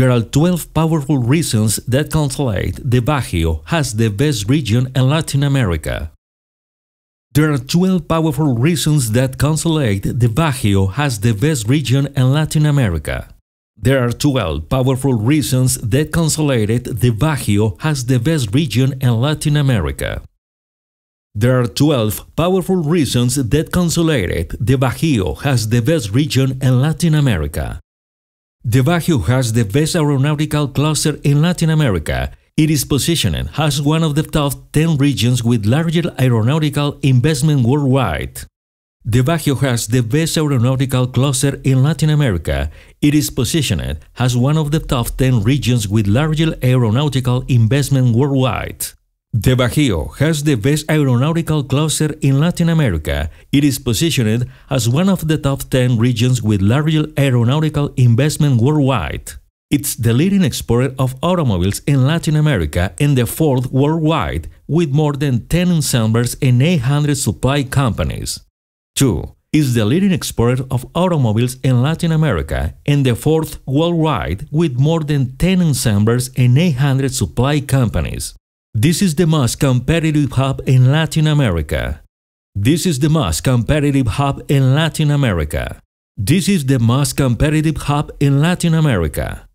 There are 12 powerful reasons that translate the Bajío has the best region in Latin America. There are 12 powerful reasons that consolate the Bajío has the best region in Latin America. There are 12 powerful reasons that consolated the Bajío has the best region in Latin America. There are 12 powerful reasons that consolated the Bajío has the best region in Latin America. Devagio has the best aeronautical cluster in Latin America. It is positioned as one of the top 10 regions with larger aeronautical investment worldwide. Devagio has the best aeronautical cluster in Latin America. It is positioned as one of the top 10 regions with larger aeronautical investment worldwide. The Bajío has the best aeronautical cluster in Latin America. It is positioned as one of the top 10 regions with largest aeronautical investment worldwide. It's the leading exporter of automobiles in Latin America and the fourth worldwide, with more than 10 ensembles and 800 supply companies. 2. is the leading exporter of automobiles in Latin America and the fourth worldwide, with more than 10 ensembles and 800 supply companies. This is the most competitive hub in Latin America. This is the most competitive hub in Latin America. This is the most competitive hub in Latin America.